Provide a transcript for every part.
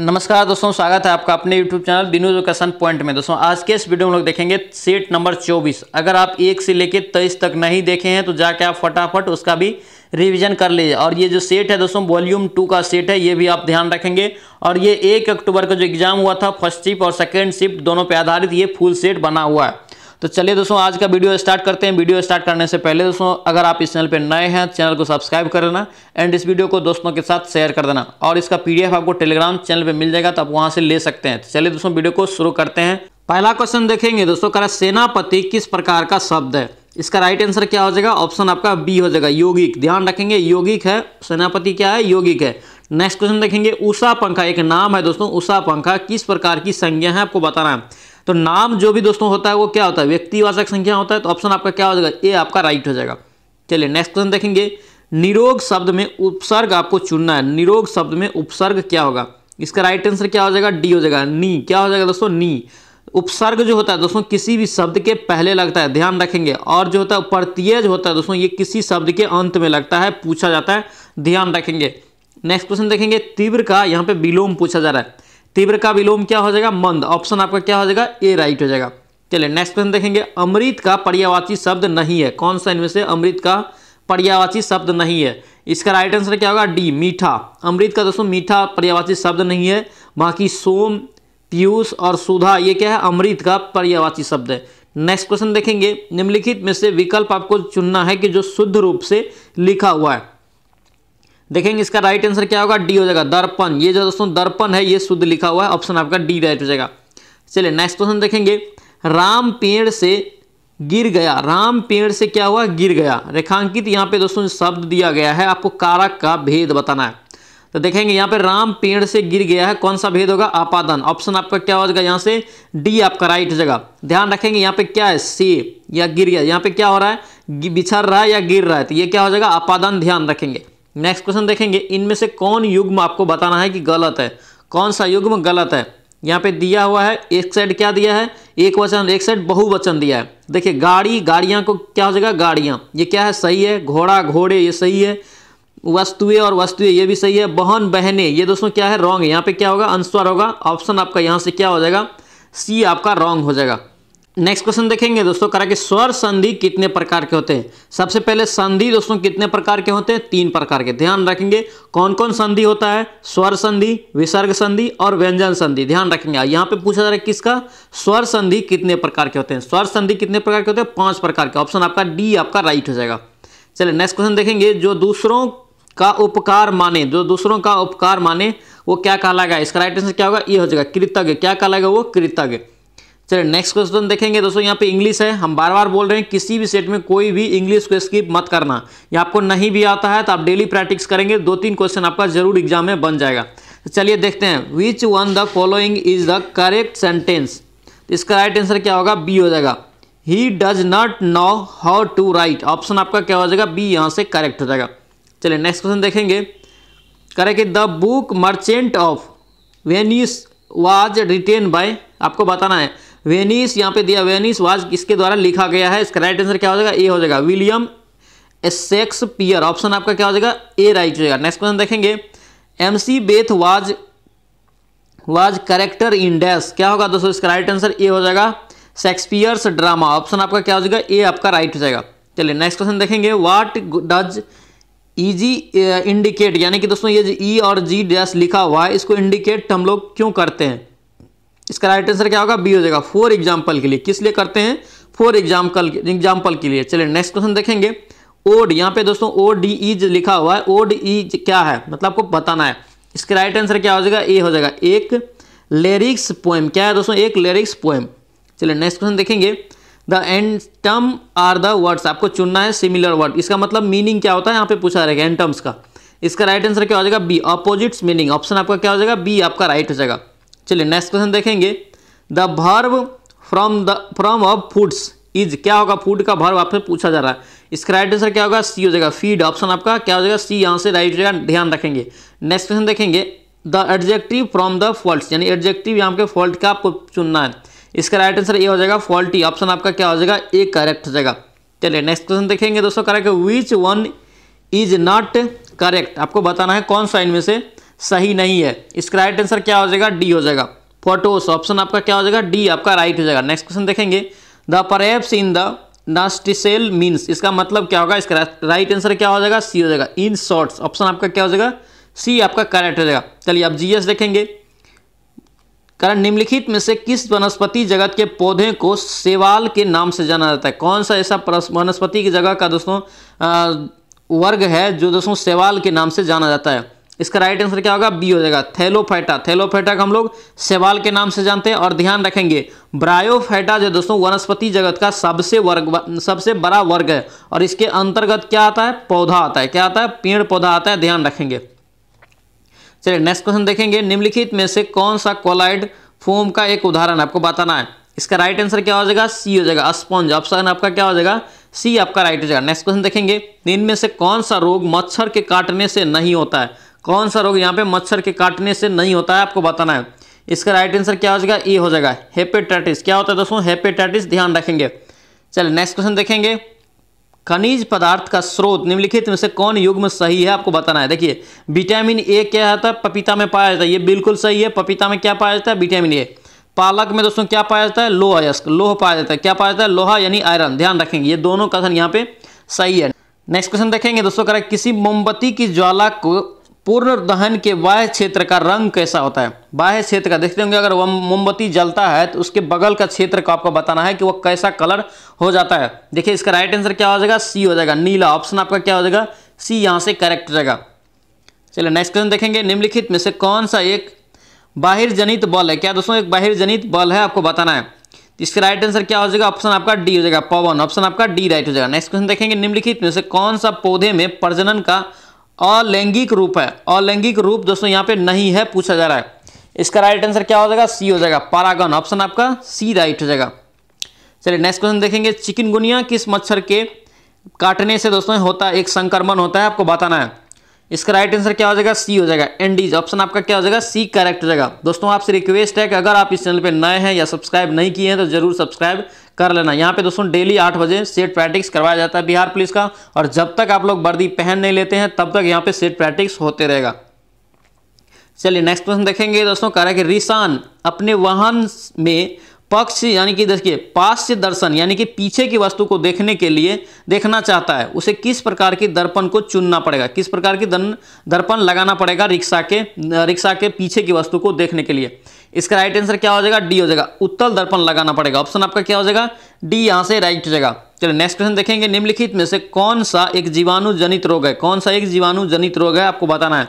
नमस्कार दोस्तों स्वागत है आपका अपने YouTube channel Binu education point में दोस्तों आज के इस वीडियो में लोग देखेंगे सेट नंबर 24 अगर आप एक से लेकर तेईस तक नहीं देखे हैं तो जाके आप फटाफट उसका भी रिवीजन कर लीजिए और ये जो सेट है दोस्तों वॉल्यूम टू का सेट है ये भी आप ध्यान रखेंगे और ये एक अक्टूबर का जो एग्जाम हुआ था फर्स्ट शिफ्ट और सेकेंड शिफ्ट दोनों पर आधारित ये फुल सेट बना हुआ है तो चलिए दोस्तों आज का वीडियो स्टार्ट करते हैं वीडियो स्टार्ट करने से पहले दोस्तों अगर आप इस चैनल पर नए हैं चैनल को सब्सक्राइब कर देना एंड इस वीडियो को दोस्तों के साथ शेयर कर देना और इसका पी आपको टेलीग्राम चैनल पर मिल जाएगा तो आप वहाँ से ले सकते हैं तो चलिए दोस्तों वीडियो को शुरू करते हैं पहला क्वेश्चन देखेंगे दोस्तों कह रहा सेनापति किस प्रकार का शब्द है इसका राइट आंसर क्या हो जाएगा ऑप्शन आपका बी हो जाएगा योगिक ध्यान रखेंगे योगिक है सेनापति क्या है योगिक है नेक्स्ट क्वेश्चन देखेंगे उषा पंखा एक नाम है दोस्तों उषा पंखा किस प्रकार की संज्ञा है आपको बताना है तो नाम जो भी दोस्तों होता है वो क्या होता है व्यक्तिवाचक संख्या होता है तो ऑप्शन आपका क्या हो जाएगा ए आपका राइट हो जाएगा चलिए नेक्स्ट क्वेश्चन देखेंगे निरोग शब्द में उपसर्ग आपको चुनना है निरोग शब्द में उपसर्ग क्या होगा इसका राइट आंसर क्या हो जाएगा डी हो जाएगा नी क्या हो जाएगा दोस्तों नी उपसर्ग जो होता है दोस्तों किसी भी शब्द के पहले लगता है ध्यान रखेंगे और जो होता है प्रत्यय जो होता है दोस्तों ये किसी शब्द के अंत में लगता है पूछा जाता है ध्यान रखेंगे नेक्स्ट क्वेश्चन देखेंगे तीव्र का यहाँ पे विलोम पूछा जा रहा है तीव्र का विलोम क्या हो जाएगा मंद ऑप्शन आपका क्या हो जाएगा ए राइट हो जाएगा चलिए नेक्स्ट क्वेश्चन देखेंगे अमृत का पर्यावाची शब्द नहीं है कौन सा इनमें से अमृत का पर्यावाची शब्द नहीं है इसका राइट आंसर क्या होगा डी मीठा अमृत का दोस्तों मीठा पर्यावाची शब्द नहीं है बाकी सोम पीयूष और सुधा ये क्या है अमृत का पर्यावाची शब्द है नेक्स्ट क्वेश्चन देखेंगे निम्नलिखित में से विकल्प आपको चुनना है कि जो शुद्ध रूप से लिखा हुआ है देखेंगे इसका राइट आंसर क्या होगा डी हो जाएगा दर्पण ये जो दोस्तों दर्पण है ये शुद्ध लिखा हुआ है ऑप्शन आपका डी राइट हो जाएगा चलिए नेक्स्ट क्वेश्चन देखेंगे राम पेड़ से गिर गया राम पेड़ से क्या हुआ गिर गया रेखांकित यहाँ पे दोस्तों शब्द दिया गया है आपको कारक का भेद बताना है तो देखेंगे यहाँ पे राम पेड़ से गिर गया है कौन सा भेद होगा आपादन ऑप्शन आपका क्या हो जाएगा यहाँ से डी आपका राइट हो जाएगा ध्यान रखेंगे यहाँ पे क्या है से या गिर गया यहाँ पे क्या हो रहा है बिछड़ रहा है या गिर रहा है तो ये क्या हो जाएगा आपादन ध्यान रखेंगे नेक्स्ट क्वेश्चन देखेंगे इनमें से कौन युग्म आपको बताना है कि गलत है कौन सा युग्म गलत है यहाँ पे दिया हुआ है एक साइड क्या दिया है एक वचन एक साइड बहुवचन दिया है देखिए गाड़ी गाड़ियाँ को क्या हो जाएगा गाड़ियाँ ये क्या है सही है घोड़ा घोड़े ये सही है वस्तुएं और वस्तुएं ये भी सही है बहन बहने ये दोस्तों क्या है रॉन्ग है यहाँ पे क्या होगा आंसर होगा ऑप्शन आपका यहाँ से क्या हो जाएगा सी आपका रॉन्ग हो जाएगा नेक्स्ट क्वेश्चन देखेंगे दोस्तों करा कि स्वर संधि कितने प्रकार के होते हैं सबसे पहले संधि दोस्तों कितने प्रकार के होते हैं तीन प्रकार के ध्यान रखेंगे कौन कौन संधि होता है स्वर संधि विसर्ग संधि और व्यंजन संधि ध्यान रखेंगे यहाँ पे पूछा जा रहा है किसका स्वर संधि कितने प्रकार के होते हैं स्वर संधि कितने प्रकार के होते हैं पांच प्रकार के ऑप्शन आपका डी आपका राइट हो जाएगा चलिए नेक्स्ट क्वेश्चन देखेंगे जो दूसरों का उपकार माने जो दूसरों का उपकार माने वो क्या कहलाएगा इसका राइट आंसर क्या होगा ये हो जाएगा कृतज्ञ क्या कहलाएगा वो कृतज्ञ चलिए नेक्स्ट क्वेश्चन देखेंगे दोस्तों यहाँ पे इंग्लिश है हम बार बार बोल रहे हैं किसी भी सेट में कोई भी इंग्लिश को स्किप मत करना या आपको नहीं भी आता है तो आप डेली प्रैक्टिस करेंगे दो तीन क्वेश्चन आपका जरूर एग्जाम में बन जाएगा तो चलिए देखते हैं which one the following is the correct sentence इसका राइट आंसर क्या होगा बी हो जाएगा he does not know how to write option आपका क्या हो जाएगा बी यहाँ से करेक्ट हो जाएगा चलिए नेक्स्ट क्वेश्चन देखेंगे correct the book merchant of Venice was written by आपको बताना है वेनिस यहाँ पे दिया वेनिस वाज किसके द्वारा लिखा गया है इसका राइट आंसर क्या हो जाएगा ए हो जाएगा विलियम शेक्सपियर ऑप्शन आपका क्या हो जाएगा ए राइट हो जाएगा नेक्स्ट क्वेश्चन देखेंगे Macbeth was was character in dash क्या होगा दोस्तों इसका राइट आंसर ए हो जाएगा शेक्सपियर्स ड्रामा ऑप्शन आपका क्या हो जाएगा ए आपका राइट हो जाएगा चलिए नेक्स्ट क्वेश्चन देखेंगे वाट डज ईजी इंडिकेट यानी कि दोस्तों ये ई e और जी डैश लिखा हुआ है इसको इंडिकेट हम लोग क्यों करते हैं इसका राइट आंसर क्या होगा बी हो जाएगा फोर एग्जाम्पल के लिए किस लिए करते हैं फोर एग्जाम्पल एग्जाम्पल के लिए चलिए नेक्स्ट क्वेश्चन देखेंगे ओड यहाँ पे दोस्तों ओ डी ई लिखा हुआ है ओड ई क्या है मतलब आपको बताना है इसका राइट आंसर क्या हो जाएगा ए हो जाएगा एक लिरिक्स पोएम क्या है दोस्तों एक लिरिक्स पोएम चलिए नेक्स्ट क्वेश्चन देखेंगे द एंटम टर्म आर द वर्ड्स आपको चुनना है सिमिलर वर्ड इसका मतलब मीनिंग क्या होता है यहाँ पे पूछा रहेगा एंड टर्म्स का इसका राइट आंसर क्या हो जाएगा बी अपोजिट्स मीनिंग ऑप्शन आपका क्या हो जाएगा बी आपका राइट हो जाएगा चलिए नेक्स्ट क्वेश्चन देखेंगे the verb from the from of foods is क्या होगा फूड का भर्व आपसे पूछा जा रहा है इसका राइट आंसर क्या होगा सी हो जाएगा फीड ऑप्शन आपका क्या हो जाएगा सी यहाँ से राइट जाएगा ध्यान रखेंगे नेक्स्ट क्वेश्चन देखेंगे the adjective from the fault यानी एडजेक्टिव यहाँ के फॉल्ट का आपको चुनना है इसका राइट आंसर ये हो जाएगा फॉल्टी ऑप्शन आपका क्या हो जाएगा ए करेक्ट हो जाएगा चलिए नेक्स्ट क्वेश्चन देखेंगे दोस्तों correct which one is not correct आपको बताना है कौन सा इनमें से सही नहीं है इसका राइट आंसर क्या हो जाएगा डी हो जाएगा फोटोस ऑप्शन आपका क्या हो जाएगा डी आपका राइट हो जाएगा नेक्स्ट क्वेश्चन देखेंगे द परप्स इन द नास्टिसेल मीन्स इसका मतलब क्या होगा इसका राइट आंसर क्या हो जाएगा सी हो जाएगा इन शॉर्ट्स ऑप्शन आपका क्या हो जाएगा सी आपका करेक्ट हो जाएगा चलिए अब जीएस देखेंगे कारण निम्नलिखित में से किस वनस्पति जगत के पौधे को सेवाल के नाम से जाना जाता है कौन सा ऐसा वनस्पति की जगह का दोस्तों वर्ग है जो दोस्तों सेवाल के नाम से जाना जाता है इसका राइट आंसर क्या होगा बी हो जाएगा थैलोफाइटा थैलोफाइटा का हम लोग सेवाल के नाम से जानते हैं और ध्यान रखेंगे ब्रायोफाइटा जो दोस्तों वनस्पति जगत का सबसे वर्ग सबसे बड़ा वर्ग है और इसके अंतर्गत क्या आता है पौधा आता है क्या आता है पेड़ पौधा आता है ध्यान रखेंगे चलिए नेक्स्ट क्वेश्चन देखेंगे निम्नलिखित में से कौन सा कोलाइड फोम का एक उदाहरण आपको बताना है इसका राइट आंसर क्या हो जाएगा सी हो जाएगा स्पॉन्ज ऑप्शन आपका क्या हो जाएगा सी आपका राइट हो जाएगा नेक्स्ट क्वेश्चन देखेंगे इनमें से कौन सा रोग मच्छर के काटने से नहीं होता है कौन सा रोग यहाँ पे मच्छर के काटने से नहीं होता है आपको बताना है इसका राइट आंसर क्या हो जाएगा ए e हो जाएगा हेपेटाइटिस क्या होता है दोस्तों हेपेटाइटिस ध्यान रखेंगे चलिए नेक्स्ट क्वेश्चन देखेंगे खनिज पदार्थ का स्रोत निम्नलिखित में से कौन युग्म सही है आपको बताना है देखिए विटामिन ए क्या होता है पपीता में पाया जाता है ये बिल्कुल सही है पपीता में क्या पाया जाता है विटामिन ए पालक में दोस्तों क्या पाया जाता है लोह अयस्क लोह पाया जाता है क्या पाया जाता है लोहा यानी आयरन ध्यान रखेंगे ये दोनों कथन यहाँ पे सही है नेक्स्ट क्वेश्चन देखेंगे दोस्तों करें किसी मोमबत्ती की ज्वाला को पूर्ण दहन के बाह्य क्षेत्र का रंग कैसा होता है बाह्य क्षेत्र का देखते होंगे अगर वह मोमबत्ती जलता है तो उसके बगल का क्षेत्र को आपको बताना है कि वह कैसा कलर हो जाता है देखिए इसका राइट आंसर क्या हो जाएगा सी हो जाएगा नीला ऑप्शन आपका क्या हो जाएगा सी यहाँ से करेक्ट रहेगा चलिए नेक्स्ट क्वेश्चन देखेंगे निम्नलिखित में से कौन सा एक बाहिर जनित बल है क्या दोस्तों एक बाहिर जनित बल है आपको बताना है इसका राइट आंसर क्या हो जाएगा ऑप्शन आपका डी हो जाएगा पवन ऑप्शन आपका डी राइट हो जाएगा नेक्स्ट क्वेश्चन देखेंगे निम्नलिखित में से कौन सा पौधे में प्रजनन का अलैंगिक रूप है अलैंगिक रूप दोस्तों यहाँ पे नहीं है पूछा जा रहा है इसका राइट आंसर क्या हो जाएगा सी हो जाएगा पारागन ऑप्शन आपका सी राइट हो जाएगा चलिए नेक्स्ट क्वेश्चन देखेंगे चिकनगुनिया किस मच्छर के काटने से दोस्तों होता है एक संक्रमण होता है आपको बताना है इसका राइट आंसर क्या हो जाएगा सी हो जाएगा एंडीज ऑप्शन आपका क्या हो जाएगा सी करेक्ट हो जाएगा दोस्तों आपसे रिक्वेस्ट है कि अगर आप इस चैनल पे नए हैं या सब्सक्राइब नहीं किए हैं तो जरूर सब्सक्राइब कर लेना यहाँ पे दोस्तों डेली आठ बजे सेट प्रैक्टिस करवाया जाता है बिहार पुलिस का और जब तक आप लोग वर्दी पहन नहीं लेते हैं तब तक यहाँ पे सेट प्रैक्टिस होते रहेगा चलिए नेक्स्ट क्वेश्चन देखेंगे दोस्तों कह रहा है कि रिसान अपने वाहन में पक्ष यानी कि देखिए पाश्य दर्शन यानी कि पीछे की वस्तु को देखने के लिए देखना चाहता है उसे किस प्रकार की दर्पण को चुनना पड़ेगा किस प्रकार की दर्पण लगाना पड़ेगा रिक्शा के रिक्शा के पीछे की वस्तु को देखने के लिए इसका राइट आंसर क्या हो जाएगा डी हो जाएगा उत्तल दर्पण लगाना पड़ेगा ऑप्शन आपका क्या हो जाएगा डी यहाँ से राइट हो जाएगा चलिए नेक्स्ट क्वेश्चन देखेंगे निम्नलिखित में से कौन सा एक जीवाणु जनित रोग है कौन सा एक जीवाणु जनित रोग है आपको बताना है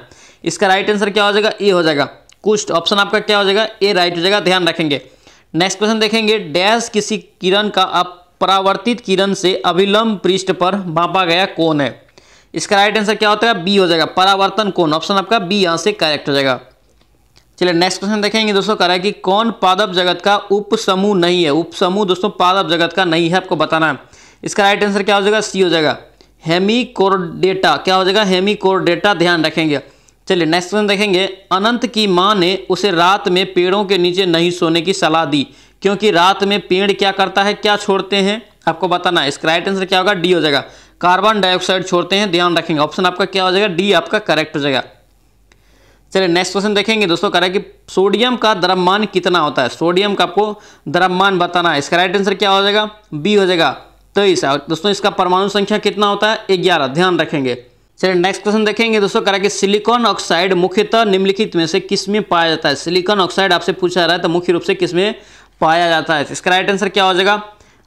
इसका राइट आंसर क्या हो जाएगा ए हो जाएगा कुछ ऑप्शन आपका क्या हो जाएगा ए राइट हो जाएगा ध्यान रखेंगे नेक्स्ट क्वेश्चन देखेंगे डैश किसी किरण का अपरावर्तित किरण से अभिलंब पृष्ठ पर मापा गया कौन है इसका राइट आंसर क्या होता है बी हो जाएगा परावर्तन कौन ऑप्शन आपका बी यहाँ से करेक्ट हो जाएगा चलिए नेक्स्ट क्वेश्चन देखेंगे दोस्तों कह रहा है कि कौन पादप जगत का उपसमूह नहीं है उपसमूह दोस्तों पादप जगत का नहीं है आपको बताना है इसका राइट आंसर क्या हो जाएगा सी हो जाएगा हेमी क्या हो जाएगा हेमी ध्यान रखेंगे चलिए नेक्स्ट क्वेश्चन देखेंगे अनंत की माँ ने उसे रात में पेड़ों के नीचे नहीं सोने की सलाह दी क्योंकि रात में पेड़ क्या करता है क्या छोड़ते हैं आपको बताना है इसका राइट आंसर क्या होगा डी हो जाएगा कार्बन डाइऑक्साइड छोड़ते हैं ध्यान रखेंगे ऑप्शन आपका क्या हो जाएगा डी आपका करेक्ट हो जाएगा चलिए नेक्स्ट क्वेश्चन देखेंगे दोस्तों कह रहा है कि सोडियम का द्रव्यमान कितना होता है सोडियम का आपको द्रव्यमान बताना है इसका राइट आंसर क्या हो जाएगा बी हो जाएगा तेईस दोस्तों इसका परमाणु संख्या कितना होता है ग्यारह ध्यान रखेंगे चलिए नेक्स्ट क्वेश्चन देखेंगे दोस्तों करा कि सिलिकॉन ऑक्साइड मुख्यतः निम्नलिखित में से किस में पाया जाता है सिलिकॉन ऑक्साइड आपसे पूछा रहा है तो मुख्य रूप से किस में पाया जाता है इसका राइट आंसर क्या हो जाएगा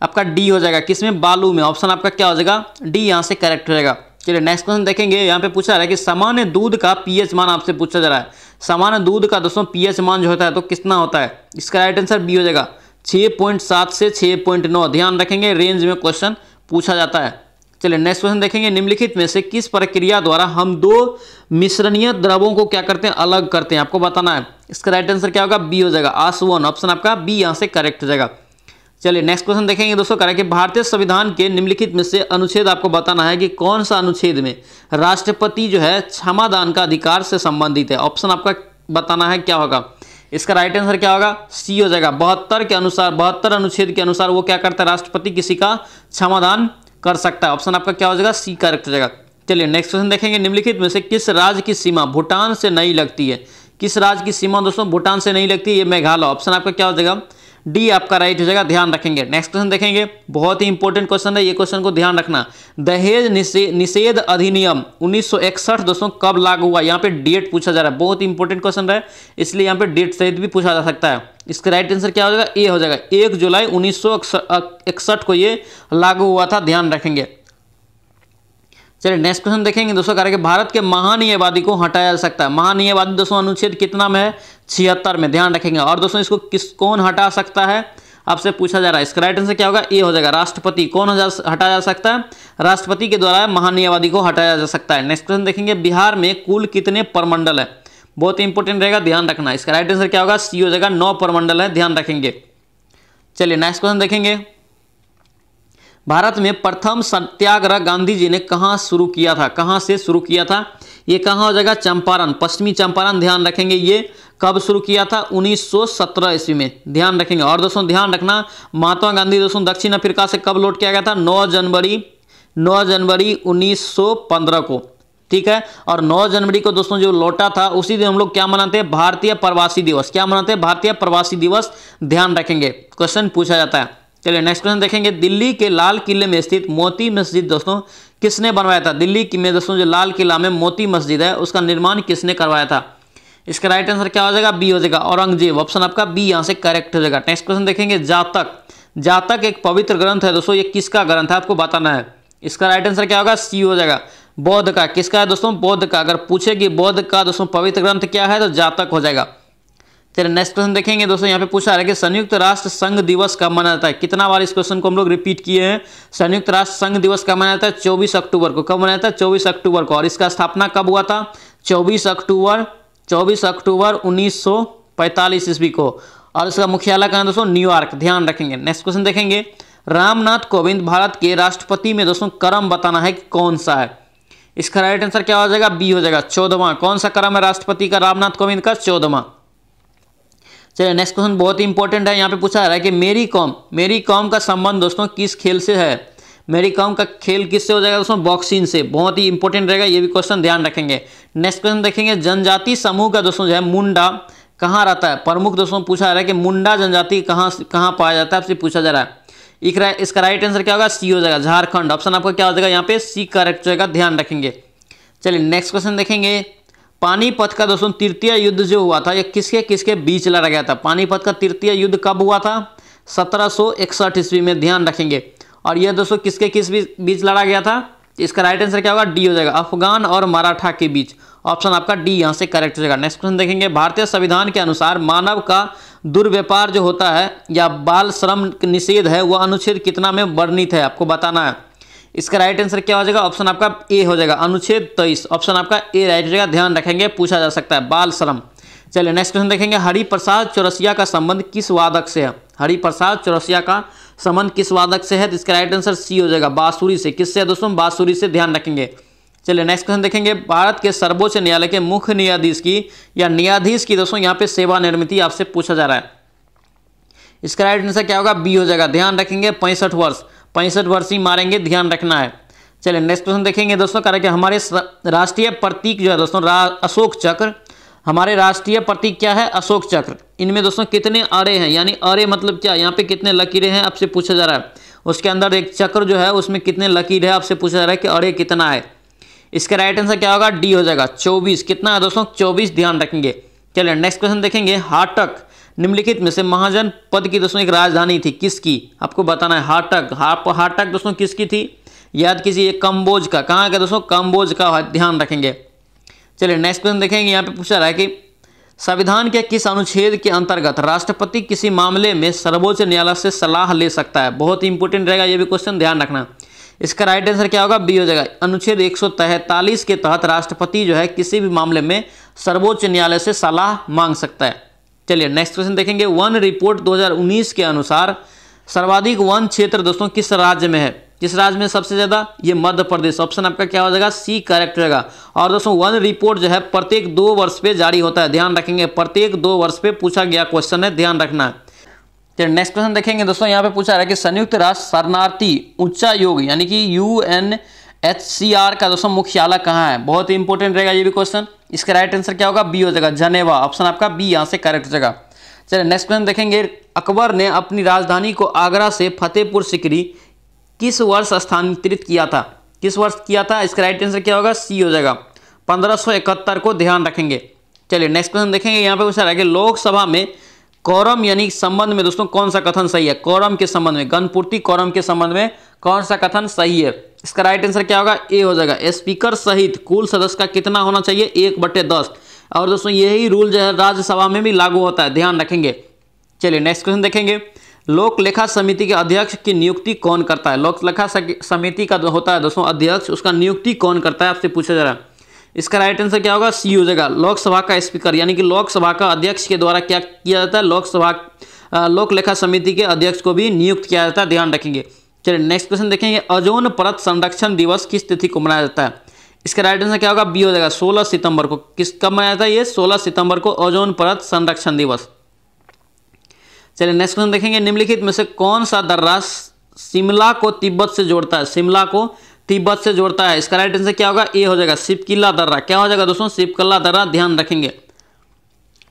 आपका डी हो जाएगा किस में बालू में ऑप्शन आपका क्या हो जाएगा डी यहाँ से करेक्ट हो जाएगा चलिए नेक्स्ट क्वेश्चन देखेंगे यहाँ पे पूछा रहा है कि सामान्य दूध का पीएच मान आपसे पूछा जा रहा है सामान्य दूध का दोस्तों पीएच मान जो होता है तो कितना होता है इसका राइट आंसर बी हो जाएगा 6.7 से 6.9 ध्यान रखेंगे रेंज में क्वेश्चन पूछा जाता है चलिए नेक्स्ट क्वेश्चन देखेंगे निम्नलिखित में से किस प्रक्रिया द्वारा हम दो मिश्रणीय द्रवों को क्या करते हैं अलग करते हैं आपको बताना है इसका राइट आंसर क्या होगा बी हो जाएगा आस वन ऑप्शन आपका बी यहाँ से करेक्ट हो जाएगा चलिए नेक्स्ट क्वेश्चन देखेंगे दोस्तों करें कि भारतीय संविधान के निम्नलिखित में से अनुच्छेद आपको बताना है कि कौन सा अनुच्छेद में राष्ट्रपति जो है क्षमादान का अधिकार से संबंधित है ऑप्शन आपका बताना है क्या होगा इसका राइट आंसर क्या होगा सी हो जाएगा बहत्तर के अनुसार बहत्तर अनुच्छेद के अनुसार वो क्या करता है राष्ट्रपति किसी का क्षमादान कर सकता है ऑप्शन आपका क्या हो जाएगा सी करेक्ट हो जाएगा चलिए नेक्स्ट क्वेश्चन देखेंगे निम्नलिखित में से किस राज्य की सीमा भूटान से नहीं लगती है किस राज्य की सीमा दोस्तों भूटान से नहीं लगती ये मेघालय ऑप्शन आपका क्या हो जाएगा डी आपका राइट हो जाएगा ध्यान रखेंगे नेक्स्ट क्वेश्चन देखेंगे बहुत ही इंपॉर्टेंट क्वेश्चन है ये क्वेश्चन को ध्यान रखना दहेज निषेध अधिनियम 1961 दोस्तों कब लागू हुआ यहाँ पे डेट पूछा जा रहा है बहुत ही इंपॉर्टेंट क्वेश्चन है इसलिए यहाँ पे डेट सहित भी पूछा जा सकता है इसका राइट आंसर क्या हो जाएगा ए हो जाएगा एक जुलाई उन्नीस को ये लागू हुआ था ध्यान रखेंगे चलिए नेक्स्ट क्वेश्चन देखेंगे दोस्तों कह रहे भारत के महानियवादी को हटाया जा सकता है महानियवादी दोस्तों अनुच्छेद कितना में है छिहत्तर में ध्यान रखेंगे और दोस्तों इसको किस कौन हटा सकता है आपसे पूछा जा रहा है इसका राइट आंसर क्या होगा ए हो जाएगा राष्ट्रपति कौन हटाया जा सकता है राष्ट्रपति के द्वारा महानियवादी को हटाया जा सकता है नेक्स्ट क्वेश्चन देखेंगे बिहार में कुल कितने परमंडल है बहुत इंपॉर्टेंट रहेगा ध्यान रखना इसका राइट आंसर क्या होगा सी हो जाएगा नौ परमंडल है ध्यान रखेंगे चलिए नेक्स्ट क्वेश्चन देखेंगे भारत में प्रथम सत्याग्रह गांधी जी ने कहाँ शुरू किया था कहाँ से शुरू किया था ये कहाँ हो जाएगा चंपारण पश्चिमी चंपारण ध्यान रखेंगे ये कब शुरू किया था 1917 ईस्वी में ध्यान रखेंगे और दोस्तों ध्यान रखना महात्मा गांधी दोस्तों दक्षिण अफ्रीका से कब लौट किया गया था 9 जनवरी 9 जनवरी 1915 को ठीक है और 9 जनवरी को दोस्तों जो लौटा था उसी दिन हम लोग क्या मनाते हैं भारतीय प्रवासी दिवस क्या मनाते हैं भारतीय प्रवासी दिवस ध्यान रखेंगे क्वेश्चन पूछा जाता है चलिए नेक्स्ट क्वेश्चन देखेंगे दिल्ली के लाल किले में स्थित मोती मस्जिद दोस्तों किसने बनवाया था दिल्ली में दोस्तों जो लाल किला में मोती मस्जिद है उसका निर्माण किसने करवाया था इसका राइट आंसर क्या हो जाएगा बी हो जाएगा औरंगजेब ऑप्शन आपका बी यहाँ से करेक्ट हो जाएगा नेक्स्ट क्वेश्चन देखेंगे जातक जातक एक पवित्र ग्रंथ है दोस्तों ये किसका ग्रंथ है आपको बताना है इसका राइट आंसर क्या होगा सी हो जाएगा बौद्ध का किसका है दोस्तों बौद्ध का अगर पूछेगी बौद्ध का दोस्तों पवित्र ग्रंथ क्या है तो जातक हो जाएगा चलिए नेक्स्ट क्वेश्चन देखेंगे दोस्तों यहाँ पे पूछा है कि संयुक्त राष्ट्र संघ दिवस कब मनाया जाता है कितना बार इस क्वेश्चन को हम लोग रिपीट किए हैं संयुक्त राष्ट्र संघ दिवस कब मनाया जाता है 24 अक्टूबर को कब मनाया जाता है 24 अक्टूबर को और इसका स्थापना कब हुआ था 24 अक्टूबर 24 अक्टूबर उन्नीस ईस्वी को और इसका मुख्यालय कहाँ दोस्तों न्यूयॉर्क ध्यान रखेंगे नेक्स्ट क्वेश्चन देखेंगे रामनाथ कोविंद भारत के राष्ट्रपति में दोस्तों क्रम बताना है कि कौन सा है इसका राइट आंसर क्या हो जाएगा बी हो जाएगा चौदवा कौन सा क्रम है राष्ट्रपति का रामनाथ कोविंद का चौदवा चलिए नेक्स्ट क्वेश्चन बहुत ही इंपॉर्टेंट है यहाँ पे पूछा रहा है कि मेरी कॉम मेरी कॉम का संबंध दोस्तों किस खेल से है मेरी कॉम का खेल किससे हो जाएगा दोस्तों बॉक्सिंग से बहुत ही इंपॉर्टेंट रहेगा ये भी क्वेश्चन ध्यान रखेंगे नेक्स्ट क्वेश्चन देखेंगे जनजाति समूह का दोस्तों जो है मुंडा कहाँ रहता है प्रमुख दोस्तों पूछा जा रहा है कि मुंडा जनजाति कहाँ कहाँ पाया जाता है आपसे पूछा जा रहा है इसका राइट आंसर क्या होगा सी हो जाएगा झारखंड ऑप्शन आपका क्या हो जाएगा यहाँ पे सी करेक्ट होगा ध्यान रखेंगे चलिए नेक्स्ट क्वेश्चन देखेंगे पानीपत का दोस्तों तृतीय युद्ध जो हुआ था ये किसके किसके बीच लड़ा गया था पानीपत का तृतीय युद्ध कब हुआ था सत्रह ईस्वी में ध्यान रखेंगे और यह दोस्तों किसके किस बीच लड़ा गया था इसका राइट आंसर क्या होगा डी हो जाएगा अफगान और मराठा के बीच ऑप्शन आपका डी यहाँ से करेक्ट हो जाएगा नेक्स्ट क्वेश्चन देखेंगे भारतीय संविधान के अनुसार मानव का दुर्व्यापार जो होता है या बाल श्रम निषेध है वह अनुच्छेद कितना में वर्णित है आपको बताना है इसका राइट आंसर क्या हो जाएगा ऑप्शन आपका ए हो जाएगा अनुच्छेद तेईस ऑप्शन आपका ए राइट हो जाएगा ध्यान रखेंगे पूछा जा सकता है बाल श्रम चलिए नेक्स्ट क्वेश्चन देखेंगे हरिप्रसाद चौरसिया का संबंध किस वादक से है हरिप्रसाद चौरसिया का संबंध किस वादक से है तो इसका राइट आंसर सी हो जाएगा बांसुरी से किससे है दोस्तों बांसुरी से ध्यान रखेंगे चलिए नेक्स्ट क्वेश्चन देखेंगे भारत के सर्वोच्च न्यायालय के मुख्य न्यायाधीश की या न्यायाधीश की दोस्तों यहाँ पे सेवा निर्मित आपसे पूछा जा रहा है इसका राइट आंसर क्या होगा बी हो जाएगा ध्यान रखेंगे पैंसठ वर्ष पैंसठ वर्ष ही मारेंगे ध्यान रखना है चलिए नेक्स्ट क्वेश्चन देखेंगे दोस्तों कह रहे हमारे राष्ट्रीय प्रतीक जो है दोस्तों अशोक चक्र हमारे राष्ट्रीय प्रतीक क्या है अशोक चक्र इनमें दोस्तों कितने अरे हैं यानी अरे मतलब क्या यहाँ पे कितने लकीरें हैं आपसे पूछा जा रहा है उसके अंदर एक चक्र जो है उसमें कितने लकीर है आपसे पूछा जा रहा है कि अरे कितना है इसका राइट आंसर क्या होगा डी हो जाएगा चौबीस कितना है दोस्तों चौबीस ध्यान रखेंगे चलिए नेक्स्ट क्वेश्चन देखेंगे हाटक निम्नलिखित में से महाजन पद की दोस्तों एक राजधानी थी किसकी आपको बताना है हाटक हाटक दोस्तों किसकी थी याद कीजिए कम्बोज का कहाँ का दोस्तों कम्बोज का ध्यान रखेंगे चलिए नेक्स्ट क्वेश्चन देखेंगे यहाँ पे पूछा रहा है कि संविधान के किस अनुच्छेद के अंतर्गत राष्ट्रपति किसी मामले में सर्वोच्च न्यायालय से सलाह ले सकता है बहुत इंपॉर्टेंट रहेगा ये भी क्वेश्चन ध्यान रखना इसका राइट आंसर क्या होगा बी हो जाएगा अनुच्छेद एक के तहत राष्ट्रपति जो है किसी भी मामले में सर्वोच्च न्यायालय से सलाह मांग सकता है चलिए नेक्स्ट क्वेश्चन देखेंगे वन रिपोर्ट 2019 के अनुसार सर्वाधिक वन क्षेत्र दोस्तों किस राज्य में है किस राज्य में सबसे ज़्यादा ये मध्य प्रदेश ऑप्शन आपका क्या हो जाएगा सी करेक्ट रहेगा और दोस्तों वन रिपोर्ट जो है प्रत्येक दो वर्ष पे जारी होता है ध्यान रखेंगे प्रत्येक दो वर्ष पे पूछा गया क्वेश्चन है ध्यान रखना है चलिए नेक्स्ट क्वेश्चन देखेंगे दोस्तों यहाँ पे पूछा रहा है कि संयुक्त राष्ट्र शरणार्थी उच्चायोग यानी कि U N H C R का दोस्तों मुख्यालय कहाँ है बहुत ही इंपॉर्टेंट रहेगा ये भी क्वेश्चन इसका राइट आंसर क्या होगा बी हो जाएगा जनेवा ऑप्शन आपका बी यहाँ से करेक्ट हो जाएगा चलिए नेक्स्ट क्वेश्चन देखेंगे अकबर ने अपनी राजधानी को आगरा से फतेहपुर सिकरी किस वर्ष स्थानांतरित किया था किस वर्ष किया था इसका राइट आंसर क्या होगा सी हो जाएगा पंद्रह को ध्यान रखेंगे चलिए नेक्स्ट क्वेश्चन देखेंगे यहाँ पे पूछा है कि लोकसभा में कौरम यानी संबंध में दोस्तों कौन सा कथन सही है कौरम के संबंध में गणपूर्ति कौरम के संबंध में कौन सा कथन सही है इसका राइट आंसर क्या होगा ए हो जाएगा स्पीकर सहित कुल सदस्य का कितना होना चाहिए एक बटे दस और दोस्तों यही रूल जो है राज्यसभा में भी लागू होता है ध्यान रखेंगे चलिए नेक्स्ट क्वेश्चन देखेंगे लोक लेखा समिति के अध्यक्ष की नियुक्ति कौन करता है लोक लेखा समिति का होता है दोस्तों अध्यक्ष उसका नियुक्ति कौन करता है आपसे पूछा जा रहा है इसका राइट आंसर क्या होगा सी हो जाएगा लोकसभा का स्पीकर यानी कि लोकसभा का अध्यक्ष के द्वारा क्या किया जाता है लोकसभा लोक लेखा समिति के अध्यक्ष को भी नियुक्त किया जाता है ध्यान रखेंगे चलिए नेक्स्ट क्वेश्चन देखेंगे अजोन परत संरक्षण दिवस किस तिथि को मनाया जाता है इसका राइट आंसर क्या होगा बी हो जाएगा 16 सितंबर को किस कब मनाया जाता है ये 16 सितंबर को ओजोन परत संरक्षण दिवस चलिए नेक्स्ट क्वेश्चन देखेंगे निम्नलिखित में से कौन सा दर्रा शिमला को तिब्बत से जोड़ता है शिमला को तिब्बत से जोड़ता है इसका राइट आंसर क्या होगा ए हो जाएगा शिव किला दर्रा क्या हो जाएगा दोस्तों शिव किला दर्रा ध्यान रखेंगे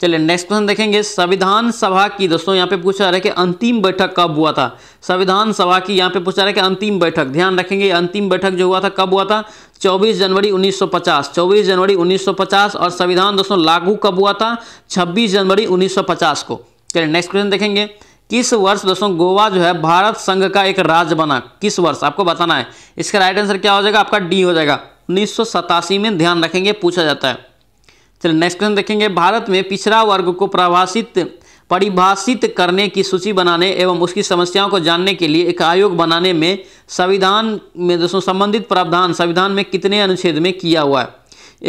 चलिए नेक्स्ट क्वेश्चन देखेंगे संविधान सभा की दोस्तों यहाँ पे पूछा रहा है कि अंतिम बैठक कब हुआ था संविधान सभा की यहाँ पे पूछा रहा है कि अंतिम बैठक ध्यान रखेंगे अंतिम बैठक जो हुआ था कब हुआ था 24 जनवरी 1950 24 जनवरी 1950 और संविधान दोस्तों लागू कब हुआ था 26 जनवरी 1950 को चलिए नेक्स्ट क्वेश्चन देखेंगे किस वर्ष दोस्तों गोवा जो है भारत संघ का एक राज्य बना किस वर्ष आपको बताना है इसका राइट आंसर क्या हो जाएगा आपका डी हो जाएगा उन्नीस में ध्यान रखेंगे पूछा जाता है चलिए नेक्स्ट क्वेश्चन देखेंगे भारत में पिछड़ा वर्ग को प्रभाषित परिभाषित करने की सूची बनाने एवं उसकी समस्याओं को जानने के लिए एक आयोग बनाने में संविधान में दोस्तों संबंधित प्रावधान संविधान में कितने अनुच्छेद में किया हुआ है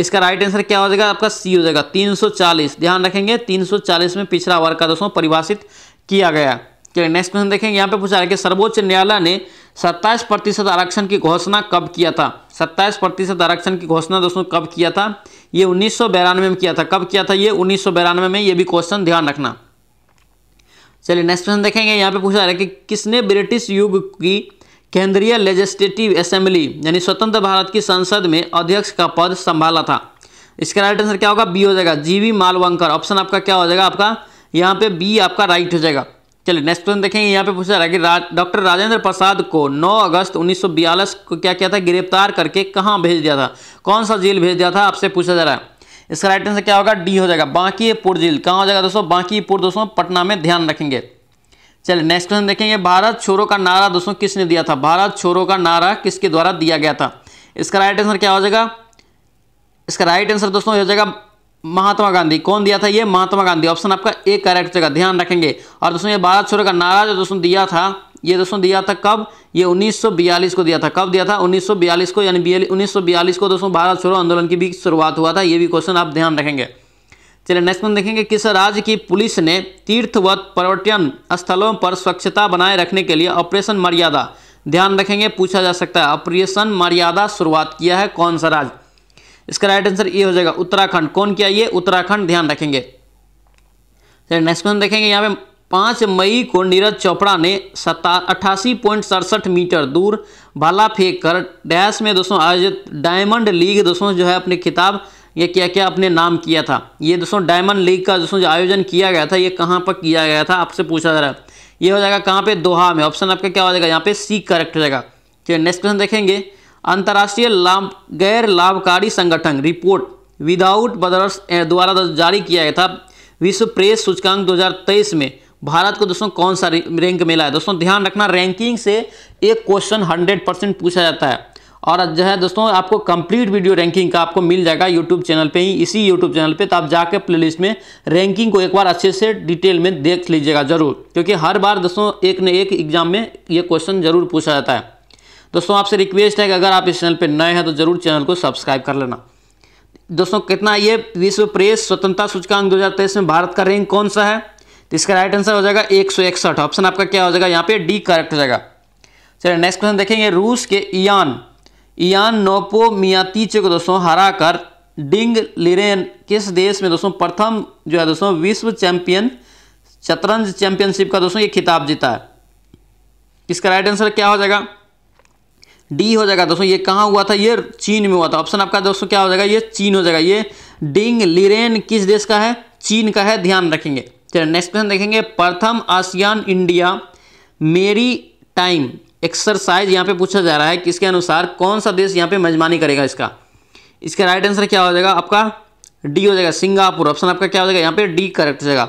इसका राइट आंसर क्या हो जाएगा आपका सी हो जाएगा 340 ध्यान रखेंगे 340 में पिछड़ा वर्ग का दोस्तों परिभाषित किया गया चलिए नेक्स्ट क्वेश्चन देखेंगे यहाँ पे पूछा है कि सर्वोच्च न्यायालय ने 27 प्रतिशत आरक्षण की घोषणा कब किया था 27 प्रतिशत आरक्षण की घोषणा दोस्तों कब किया था ये उन्नीस में किया था कब किया था ये उन्नीस में ये भी क्वेश्चन ध्यान रखना चलिए नेक्स्ट क्वेश्चन देखेंगे यहाँ पे पूछा है कि किसने ब्रिटिश युग की केंद्रीय लेजिस्लेटिव असेंबली यानी स्वतंत्र भारत की संसद में अध्यक्ष का पद संभाला था इसका राइट आंसर क्या होगा बी हो जाएगा जीवी मालवंकर ऑप्शन आपका क्या हो जाएगा आपका यहाँ पे बी आपका राइट हो जाएगा चलिए नेक्स्ट क्वेश्चन देखेंगे यहाँ पे पूछा रहा है कि रा, डॉक्टर राजेंद्र प्रसाद को 9 अगस्त 1942 को क्या किया था गिरफ्तार करके कहाँ भेज दिया था कौन सा जेल भेज दिया था आपसे पूछा जा रहा है इसका राइट आंसर क्या होगा डी हो जाएगा बांकीपुर जेल कहाँ हो जाएगा दोस्तों बांकीपुर दोस्तों पटना में ध्यान रखेंगे चलिए नेक्स्ट क्वेश्चन देखेंगे भारत छोरों का नारा दोस्तों किसने दिया था भारत छोरों का नारा किसके द्वारा दिया गया था इसका राइट आंसर क्या हो जाएगा इसका राइट आंसर दोस्तों हो जाएगा महात्मा गांधी कौन दिया था ये महात्मा गांधी ऑप्शन आपका ए करेक्ट जगह ध्यान रखेंगे और दोस्तों ये भारत छोड़ो का नारा जो दोस्तों दिया था ये दोस्तों दिया था कब ये 1942 को दिया था कब दिया था 1942 को यानी बी उन्नीस को दोस्तों भारत छोड़ो आंदोलन की भी शुरुआत हुआ था ये भी क्वेश्चन आप ध्यान रखेंगे चलिए नेक्स्ट क्वेश्चन देखेंगे किस राज्य की पुलिस ने तीर्थ व पर्यटन स्थलों पर स्वच्छता बनाए रखने के लिए ऑपरेशन मर्यादा ध्यान रखेंगे पूछा जा सकता है ऑपरेशन मर्यादा शुरुआत किया है कौन सा राज्य इसका राइट आंसर ये हो जाएगा उत्तराखंड कौन किया ये उत्तराखंड ध्यान रखेंगे नेक्स्ट क्वेश्चन देखेंगे यहाँ पे पाँच मई को नीरज चोपड़ा ने सता पॉइंट सड़सठ मीटर दूर भाला फेंक कर डैश में दोस्तों आयोजित डायमंड लीग दोस्तों जो है अपनी खिताब ये क्या क्या अपने नाम किया था ये दोस्तों डायमंड लीग का दोस्तों जो आयोजन किया गया था ये कहाँ पर किया गया था आपसे पूछा जा रहा है ये हो जाएगा कहाँ पे दोहा में ऑप्शन आपका क्या हो जाएगा यहाँ पे सी करेक्ट हो जाएगा चलिए नेक्स्ट क्वेश्चन देखेंगे अंतर्राष्ट्रीय लाभ गैर लाभकारी संगठन रिपोर्ट विदाउट बदर्स द्वारा जारी किया गया था विश्व प्रेस सूचकांक 2023 में भारत को दोस्तों कौन सा रैंक मिला है दोस्तों ध्यान रखना रैंकिंग से एक क्वेश्चन 100 परसेंट पूछा जाता है और जो है दोस्तों आपको कंप्लीट वीडियो रैंकिंग का आपको मिल जाएगा यूट्यूब चैनल पे ही इसी यूट्यूब चैनल पे तो आप जाकर प्लेलिस्ट में रैंकिंग को एक बार अच्छे से डिटेल में देख लीजिएगा जरूर क्योंकि हर बार दोस्तों एक न एक एग्जाम में ये क्वेश्चन जरूर पूछा जाता है दोस्तों आपसे रिक्वेस्ट है कि अगर आप इस चैनल पर नए हैं तो जरूर चैनल को सब्सक्राइब कर लेना दोस्तों कितना ये विश्व प्रेस स्वतंत्रता सूचकांक दो हज़ार तेईस में भारत का रैंक कौन सा है तो इसका राइट आंसर हो जाएगा एक सौ इकसठ ऑप्शन आपका क्या हो जाएगा यहाँ पे डी करेक्ट हो जाएगा चलिए नेक्स्ट क्वेश्चन देखेंगे रूस के इयान इयान नोपो मियातीचे को दोस्तों हराकर डिंग लिरेन किस देश में दोस्तों प्रथम जो है दोस्तों विश्व चैंपियन शतरंज चैंपियनशिप का दोस्तों ये खिताब जीता है इसका राइट आंसर क्या हो जाएगा डी हो जाएगा दोस्तों ये कहाँ हुआ था ये चीन में हुआ था ऑप्शन आपका दोस्तों क्या हो जाएगा ये चीन हो जाएगा ये डिंग लिरेन किस देश का है चीन का है ध्यान रखेंगे चलिए नेक्स्ट क्वेश्चन देखेंगे प्रथम ASEAN India maritime exercise यहाँ पे पूछा जा रहा है किसके अनुसार कौन सा देश यहाँ पे मेजबानी करेगा इसका इसका राइट आंसर क्या हो जाएगा आपका डी हो जाएगा सिंगापुर ऑप्शन आपका क्या हो जाएगा यहाँ पे डी करेक्ट हो जाएगा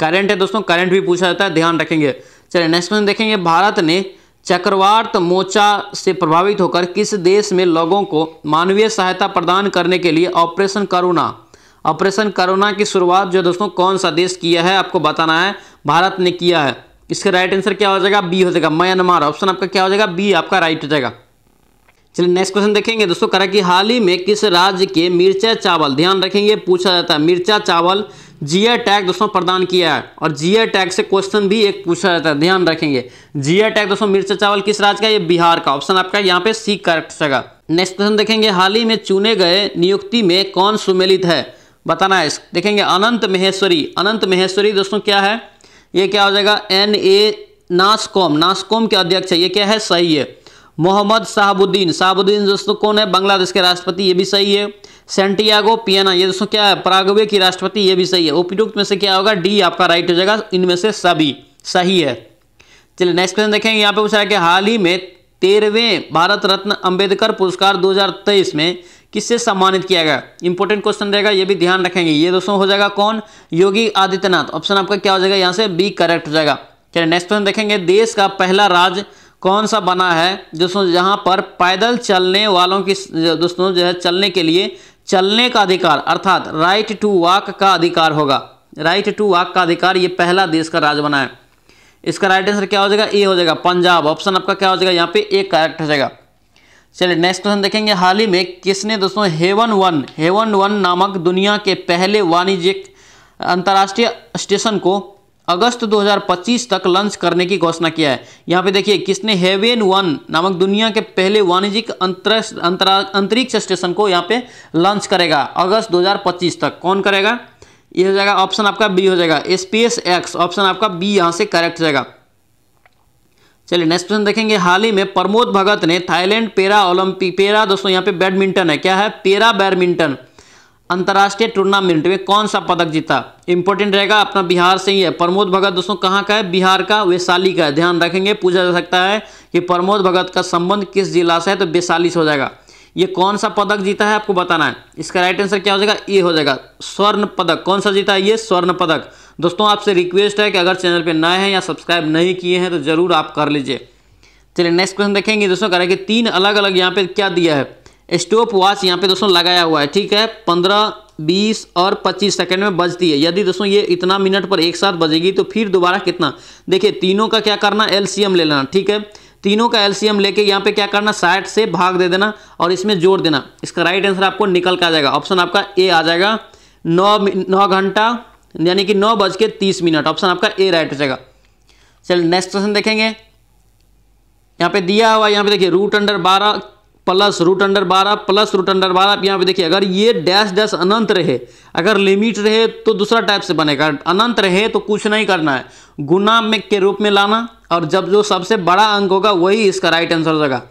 करेंट है दोस्तों करंट भी पूछा जाता है ध्यान रखेंगे चलिए नेक्स्ट क्वेश्चन देखेंगे भारत ने चक्रवात मोचा से प्रभावित होकर किस देश में लोगों को मानवीय सहायता प्रदान करने के लिए ऑपरेशन करुणा ऑपरेशन करुणा की शुरुआत जो दोस्तों कौन सा देश किया है आपको बताना है भारत ने किया है इसका राइट आंसर क्या हो जाएगा बी हो जाएगा म्यांमार ऑप्शन आपका क्या हो जाएगा बी आपका राइट हो जाएगा चलिए नेक्स्ट क्वेश्चन देखेंगे दोस्तों करा कि हाल ही में किस राज्य के मिर्चा चावल ध्यान रखेंगे पूछा जाता है मिर्चा चावल जीआई टैग दोस्तों प्रदान किया है और जीआई टैग से क्वेश्चन भी एक पूछा जाता है ध्यान रखेंगे जीआई टैग दोस्तों मिर्चा चावल किस राज्य का ये बिहार का ऑप्शन आपका यहाँ पे सी करेक्ट सगा नेक्स्ट क्वेश्चन देखेंगे हाल ही में चुने गए नियुक्ति में कौन सुमेलित है बताना है देखेंगे अनंत महेश्वरी अनंत महेश्वरी दोस्तों क्या है ये क्या हो जाएगा एन ए नासकॉम नासकॉम के अध्यक्ष है ये क्या है सही है मोहम्मद शाहबुद्दीन शाहबुद्दीन दोस्तों कौन है बांग्लादेश के राष्ट्रपति ये भी सही है सेंटियागो पियाना ये दोस्तों क्या है प्रागवे की राष्ट्रपति ये भी सही है उपयुक्त में से क्या होगा डी आपका राइट हो जाएगा इनमें से सभी सही है चलिए नेक्स्ट क्वेश्चन देखेंगे यहाँ पे पूछा है कि हाल ही में तेरहवें भारत रत्न अंबेडकर पुरस्कार 2023 में किससे सम्मानित किया गया इंपॉर्टेंट क्वेश्चन रहेगा ये भी ध्यान रखेंगे ये दोस्तों हो जाएगा कौन योगी आदित्यनाथ ऑप्शन आपका क्या हो जाएगा यहाँ से बी करेक्ट हो जाएगा चलिए नेक्स्ट क्वेश्चन देखेंगे देश का पहला राज्य कौन सा बना है दोस्तों जहाँ पर पैदल चलने वालों की दोस्तों जो है चलने के लिए चलने का अधिकार अर्थात राइट टू वाक का अधिकार होगा राइट टू वाक का अधिकार ये पहला देश का राज्य बना है इसका राइट आंसर क्या हो जाएगा ए हो जाएगा पंजाब ऑप्शन आपका क्या हो जाएगा यहाँ पे ए करेक्ट हो जाएगा चलिए नेक्स्ट क्वेश्चन देखेंगे हाल ही में किसने दोस्तों हेवन वन हेवन वन नामक दुनिया के पहले वाणिज्यिक अंतर्राष्ट्रीय स्टेशन को अगस्त 2025 तक लॉन्च करने की घोषणा किया है यहाँ पे देखिए किसने हेवेन वन नामक दुनिया के पहले वाणिज्यिक अंतरिक्ष स्टेशन को यहाँ पे लॉन्च करेगा अगस्त 2025 तक कौन करेगा ये हो जाएगा ऑप्शन आपका बी हो जाएगा स्पेस एक्स ऑप्शन आपका बी यहाँ से करेक्ट जाएगा चलिए नेक्स्ट क्वेश्चन देखेंगे हाल ही में प्रमोद भगत ने थाईलैंड पेरा ओलंपिक पेरा दोस्तों यहाँ पे बैडमिंटन है क्या है पेरा बैडमिंटन अंतर्राष्ट्रीय टूर्नामेंट में कौन सा पदक जीता इंपॉर्टेंट रहेगा अपना बिहार से ही है प्रमोद भगत दोस्तों कहाँ का है बिहार का वैशाली का है ध्यान रखेंगे पूछा जा सकता है कि प्रमोद भगत का संबंध किस जिला से है तो वैशाली से हो जाएगा ये कौन सा पदक जीता है आपको बताना है इसका राइट आंसर क्या हो जाएगा ये हो जाएगा स्वर्ण पदक कौन सा जीता है ये स्वर्ण पदक दोस्तों आपसे रिक्वेस्ट है कि अगर चैनल पर नए हैं या सब्सक्राइब नहीं किए हैं तो जरूर आप कर लीजिए चलिए नेक्स्ट क्वेश्चन देखेंगे दोस्तों कह रहे हैं कि तीन अलग अलग यहाँ पे क्या दिया है स्टॉप वॉच यहाँ पे दोस्तों लगाया हुआ है ठीक है पंद्रह बीस और पच्चीस सेकंड में बजती है यदि दोस्तों ये इतना मिनट पर एक साथ बजेगी तो फिर दोबारा कितना देखिए तीनों का क्या करना एलसीएम ले लेना ठीक है तीनों का एलसीएम लेके यहाँ पे क्या करना साठ से भाग दे देना और इसमें जोड़ देना इसका राइट आंसर आपको निकल के आ जाएगा ऑप्शन आपका ए आ जाएगा नौ नौ घंटा यानी कि नौ बज के तीस मिनट ऑप्शन आपका ए राइट हो जाएगा चलिए नेक्स्ट क्वेश्चन देखेंगे यहाँ पे दिया हुआ यहाँ पे देखिए रूट अंडर बारह प्लस रूट अंडर बारह प्लस रूट अंडर बारह आप यहाँ पे देखिए अगर ये डैश डैश अनंत रहे अगर लिमिट रहे तो दूसरा टाइप से बनेगा अनंत रहे तो कुछ नहीं करना है गुना में के रूप में लाना और जब जो सबसे बड़ा अंक होगा वही इसका राइट आंसर हो जाएगा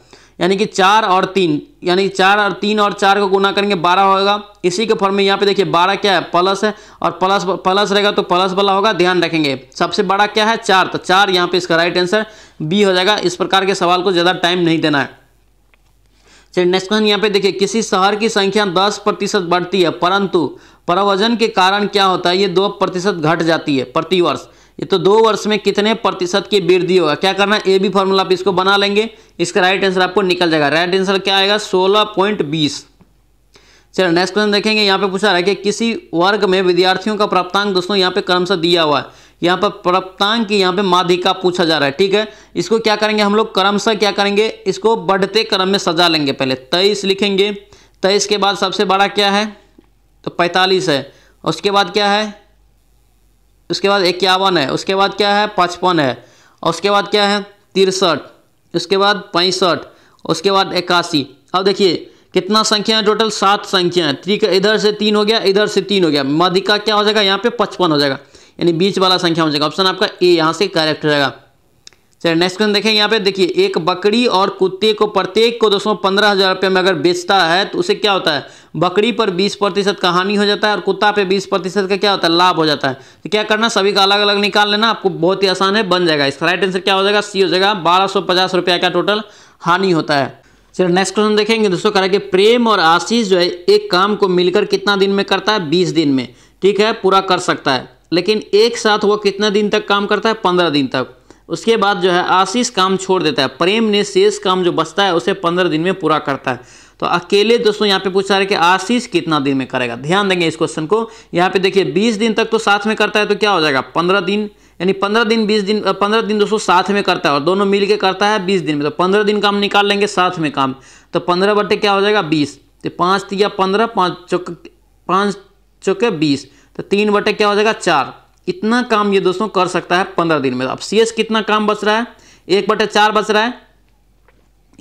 यानी कि चार और तीन यानी चार और तीन और चार को गुना करेंगे बारह होगा इसी के फॉर्म में यहाँ पे देखिए बारह क्या है प्लस है और प्लस प्लस रहेगा तो प्लस वाला होगा ध्यान रखेंगे सबसे बड़ा क्या है चार तो चार यहाँ पे इसका राइट आंसर बी हो जाएगा इस प्रकार के सवाल को ज़्यादा टाइम नहीं देना है फिर नेक्स्ट क्वेश्चन यहाँ पे देखिए किसी शहर की संख्या दस प्रतिशत बढ़ती है परंतु प्रवजन के कारण क्या होता है ये दो प्रतिशत घट जाती है प्रतिवर्ष ये तो दो वर्ष में कितने प्रतिशत की वृद्धि होगा क्या करना ए बी फॉर्मूला आप इसको बना लेंगे इसका राइट आंसर आपको निकल जाएगा राइट आंसर क्या आएगा सोलह पॉइंट बीस चलो नेक्स्ट क्वेश्चन देखेंगे यहाँ पे पूछा रहा है कि किसी वर्ग में विद्यार्थियों का प्राप्तांक दोस्तों यहाँ पे क्रम से दिया हुआ है यहाँ पर प्रप्तांग की यहाँ पे माधिका पूछा जा रहा है ठीक है इसको क्या करेंगे हम लोग क्रम से क्या करेंगे इसको बढ़ते क्रम में सजा लेंगे पहले तेईस लिखेंगे तेईस के बाद सबसे बड़ा क्या है तो पैंतालीस है उसके बाद क्या है उसके बाद इक्यावन है उसके बाद क्या है पचपन है और उसके बाद क्या है तिरसठ उसके बाद पैंसठ उसके बाद इक्यासी अब देखिए कितना संख्या है टोटल सात संख्या है ठीक है इधर से तीन हो गया इधर से तीन हो गया मधिका क्या हो जाएगा यहाँ पे पचपन हो जाएगा यानी बीच वाला संख्या हो जाएगा ऑप्शन आपका ए यहाँ से करेक्ट रहेगा चलिए नेक्स्ट क्वेश्चन देखें यहाँ पे देखिए एक बकरी और कुत्ते को प्रत्येक को दोस्तों पंद्रह हज़ार रुपये में अगर बेचता है तो उसे क्या होता है बकरी पर बीस प्रतिशत का हानि हो जाता है और कुत्ता पे बीस प्रतिशत का क्या होता है लाभ हो जाता है तो क्या करना सभी का अलग अलग निकाल लेना आपको बहुत ही आसान है बन जाएगा इसका राइट आंसर क्या हो जाएगा सी हो जाएगा बारह सौ पचास रुपया का टोटल हानि होता है चलिए नेक्स्ट क्वेश्चन देखेंगे दोस्तों कह रहा है कि प्रेम और आशीष जो है एक काम को मिलकर कितना दिन में करता है बीस दिन में ठीक है पूरा कर सकता है लेकिन एक साथ वो कितने दिन तक काम करता है पंद्रह दिन तक उसके बाद जो है आशीष काम छोड़ देता है प्रेम ने शेष काम जो बचता है उसे पंद्रह दिन में पूरा करता है तो अकेले दोस्तों यहाँ पे पूछ रहा है कि आशीष कितना दिन में करेगा ध्यान देंगे इस क्वेश्चन को यहाँ पे देखिए बीस दिन तक तो साथ में करता है तो क्या हो जाएगा पंद्रह दिन यानी पंद्रह दिन बीस दिन पंद्रह दिन दोस्तों साथ में करता है और दोनों मिल के करता है बीस दिन में तो पंद्रह दिन काम निकाल लेंगे साथ में काम तो पंद्रह बटे क्या हो जाएगा बीस तो पाँच या पंद्रह पाँच चौके पाँच चौके बीस तो तीन बटे क्या हो जाएगा चार इतना काम ये दोस्तों कर सकता है पंद्रह दिन में अब सी कितना काम बच रहा है एक बटे चार बच रहा है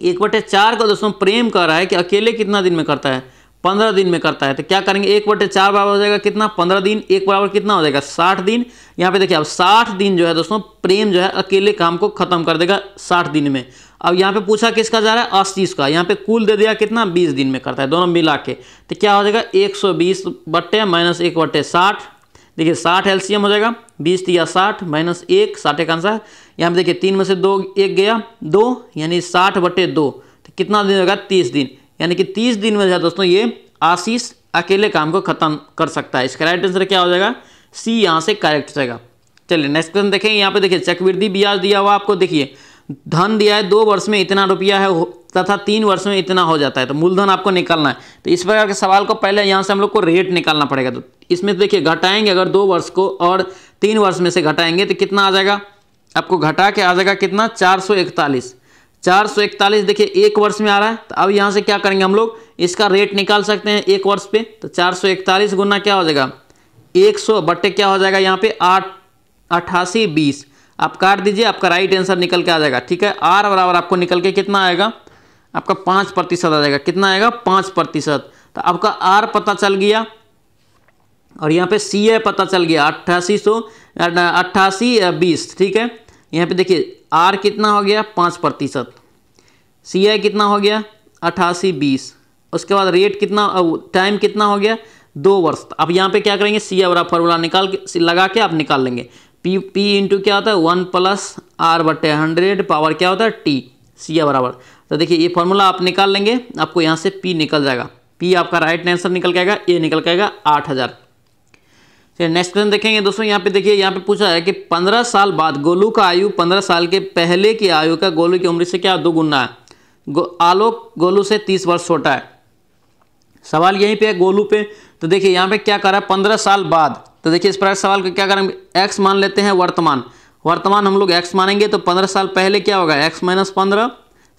एक बटे चार का दोस्तों प्रेम कर रहा है कि अकेले कितना दिन में करता है पंद्रह दिन में करता है तो क्या करेंगे एक बटे चार बराबर हो जाएगा कितना पंद्रह दिन एक बराबर कितना हो जाएगा साठ दिन यहाँ पे देखिए अब साठ दिन जो है दोस्तों प्रेम जो है अकेले काम को खत्म कर देगा साठ दिन में अब यहाँ पे पूछा किसका जा रहा है अस्सी का यहाँ पे कुल दे दिया कितना बीस दिन में करता है दोनों मिला के तो क्या हो जाएगा एक सौ बीस बट्टे माइनस एक बट्टे साठ देखिए साठ एलसीएम हो जाएगा बीस दिया साठ माइनस एक साठ एक आंसर यहाँ पे देखिए तीन में से दो एक गया दो यानी साठ बट्टे दो तो कितना दिन होगा तीस दिन यानी कि तीस दिन में जो दोस्तों ये आशीष अकेले काम को खत्म कर सकता है इसका राइट आंसर क्या हो जाएगा सी यहाँ से करेक्ट हो जाएगा चलिए नेक्स्ट क्वेश्चन देखें यहाँ पे देखिए चक्रवृद्धि ब्याज दिया हुआ आपको देखिए धन दिया है दो वर्ष में इतना रुपया है तथा तीन वर्ष में इतना हो जाता है तो मूलधन आपको निकालना है तो इस प्रकार के सवाल को पहले यहाँ से हम लोग को रेट निकालना पड़ेगा तो इसमें तो देखिए घटाएंगे अगर दो वर्ष को और तीन वर्ष में से घटाएंगे तो कितना आ जाएगा आपको घटा के आ जाएगा कितना चार सौ इकतालीस चार सौ इकतालीस देखिए एक वर्ष में आ रहा है तो अब यहाँ से क्या करेंगे हम लोग इसका रेट निकाल सकते हैं एक वर्ष पे तो चार सौ इकतालीस गुना क्या हो जाएगा एक सौ बटे क्या हो जाएगा यहाँ पे आठ अट्ठासी बीस आप काट दीजिए आपका राइट आंसर निकल के आ जाएगा ठीक है आर बराबर आपको निकल के कितना आएगा आपका पाँच प्रतिशत आ जाएगा कितना आएगा पाँच प्रतिशत तो आपका आर पता चल गया और यहाँ पे सी ए पता चल गया अट्ठासी सौ अट्ठासी बीस ठीक है यहाँ पे देखिए आर कितना हो गया पाँच प्रतिशत सी आई कितना हो गया अट्ठासी बीस उसके बाद रेट कितना टाइम कितना हो गया दो वर्ष आप यहाँ पे क्या करेंगे सी वाला फॉर्मूला निकाल के लगा के आप निकाल लेंगे पी पी इंटू क्या होता है वन प्लस आर बटे हंड्रेड पावर क्या होता है टी सी या बराबर तो देखिए ये फॉर्मूला आप निकाल लेंगे आपको यहाँ से पी निकल जाएगा पी आपका राइट आंसर निकल के आएगा ए निकल के आएगा आठ हज़ार फिर नेक्स्ट क्वेश्चन देखेंगे दोस्तों यहाँ पे देखिए यहाँ पे पूछा है कि पंद्रह साल बाद गोलू का आयु पंद्रह साल के पहले की आयु का गोलू की उम्र से क्या दो गुना है गो, आलोक गोलू से तीस वर्ष छोटा है सवाल यहीं पर है गोलू पे तो देखिए यहाँ पे क्या करा है पंद्रह साल बाद तो देखिए इस प्रकार सवाल का क्या करेंगे एक्स मान लेते हैं वर्तमान वर्तमान हम लोग एक्स मानेंगे तो पंद्रह साल पहले क्या होगा एक्स माइनस पंद्रह